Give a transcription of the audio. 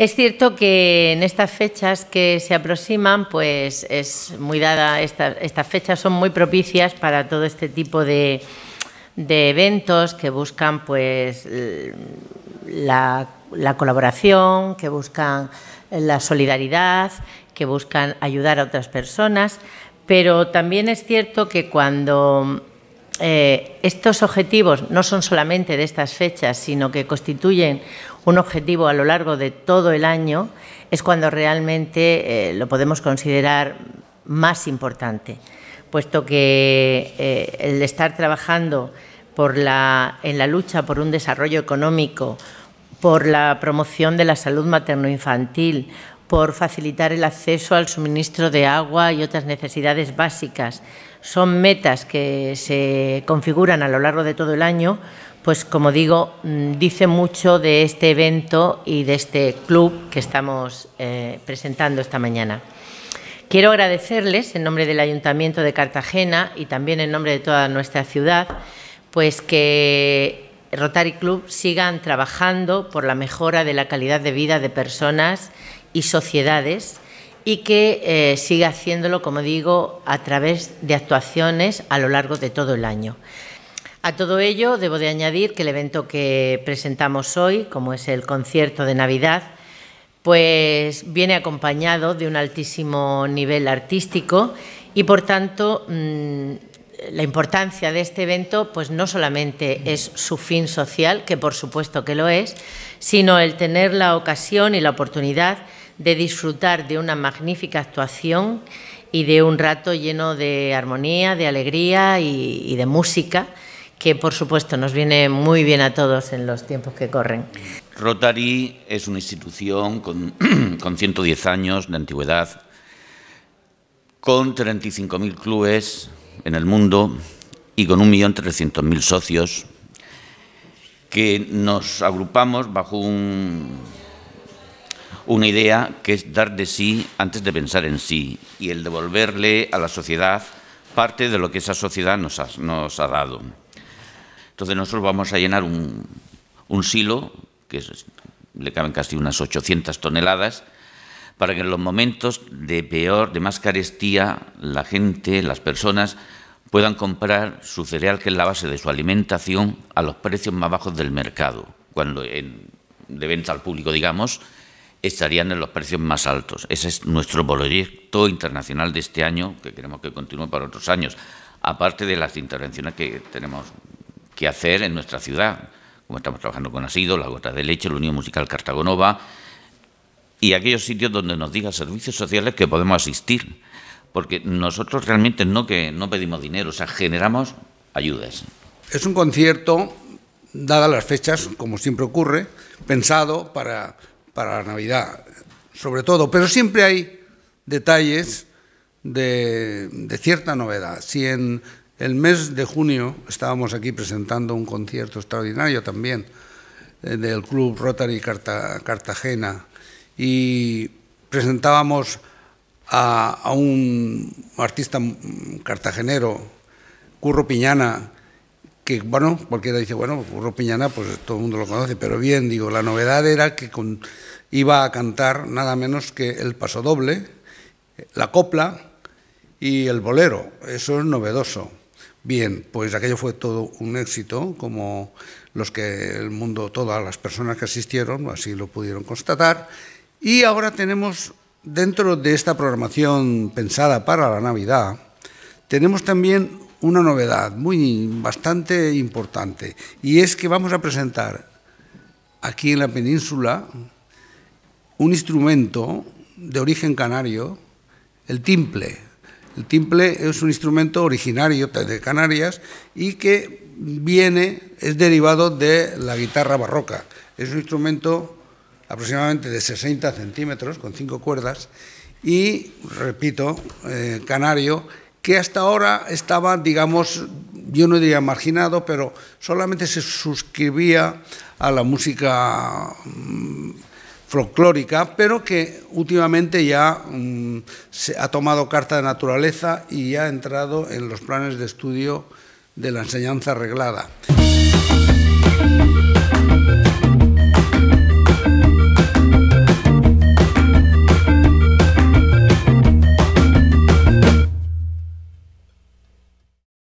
Es cierto que en estas fechas que se aproximan, pues es muy dada, estas fechas son muy propicias para todo este tipo de, eventos que buscan pues la colaboración, que buscan la solidaridad, que buscan ayudar a otras personas, pero también es cierto que cuando eh, estos objetivos no son solamente de estas fechas, sino que constituyen un objetivo a lo largo de todo el año, es cuando realmente eh, lo podemos considerar más importante, puesto que eh, el estar trabajando en la lucha por un desarrollo económico, por la promoción de la salud materno-infantil, por facilitar el acceso al suministro de agua y otras necesidades básicas, son metas que se configuran a lo largo de todo el año, pues como digo, mm, dice mucho de este evento y de este club que estamos eh, presentando esta mañana. Quiero agradecerles en nombre del Ayuntamiento de Cartagena y también en nombre de toda nuestra ciudad, pues que Rotary Club sigan trabajando por la mejora de la calidad de vida de personas y sociedades y que eh, siga sigue haciéndolo, como digo, a través de actuaciones a lo largo de todo el año. A todo ello debo de añadir que el evento que presentamos hoy, como es el concierto de Navidad, pues viene acompañado de un altísimo nivel artístico y por tanto mm, la importancia de este evento pues no solamente es su fin social, que por supuesto que lo es, sino el tener la ocasión y la oportunidad de disfrutar de una magnífica actuación y de un rato lleno de armonía, de alegría y, de música, que por supuesto nos viene muy bien a todos en los tiempos que corren. Rotary es una institución con 110 años de antigüedad, con 35.000 clubes, en el mundo y con 1.300.000 socios que nos agrupamos bajo un, una idea que es dar de sí antes de pensar en sí y el devolverle a la sociedad parte de lo que esa sociedad nos ha, nos dado. Entonces nosotros vamos a llenar un, silo, que le caben casi unas 800 toneladas, para que en los momentos de peor, de más carestía, la gente, las personas, puedan comprar su cereal, que es la base de su alimentación, a los precios más bajos del mercado, cuando en, de venta al público, digamos, estarían en los precios más altos. Ese es nuestro proyecto internacional de este año, que queremos que continúe para otros años, aparte de las intervenciones que tenemos que hacer en nuestra ciudad, como estamos trabajando con Asido, La Gota de Leche, la Unión Musical Cartagonova, y aquellos sitios donde nos diga servicios sociales que podemos asistir. Porque nosotros realmente no que no pedimos dinero, o sea, generamos ayudas. Es un concierto, dadas las fechas, como siempre ocurre, pensado para, la Navidad, sobre todo, pero siempre hay detalles de, de cierta novedad. Si en el mes de junio estábamos aquí presentando un concierto extraordinario también eh, del Club Rotary Cartagena, y presentábamos a, un artista cartagenero, Curro Piñana, que bueno, cualquiera dice, bueno, Curro Piñana, pues todo el mundo lo conoce, pero bien, digo, la novedad era que iba a cantar nada menos que el Pasodoble, la copla y el bolero. Eso es novedoso. Bien, pues aquello fue todo un éxito, como los que el mundo, todas las personas que asistieron, así lo pudieron constatar, y ahora tenemos, dentro de esta programación pensada para la Navidad, tenemos también una novedad muy bastante importante y es que vamos a presentar aquí en la península un instrumento de origen canario, el timple. El timple es un instrumento originario de Canarias y que viene, es derivado de la guitarra barroca. Es un instrumento aproximadamente de 60 centímetros con cinco cuerdas y, repito, eh, canario, que hasta ahora estaba, digamos, yo no diría marginado, pero solamente se suscribía a la música mm, folclórica, pero que últimamente ya mm, se ha tomado carta de naturaleza y ha entrado en los planes de estudio de la enseñanza arreglada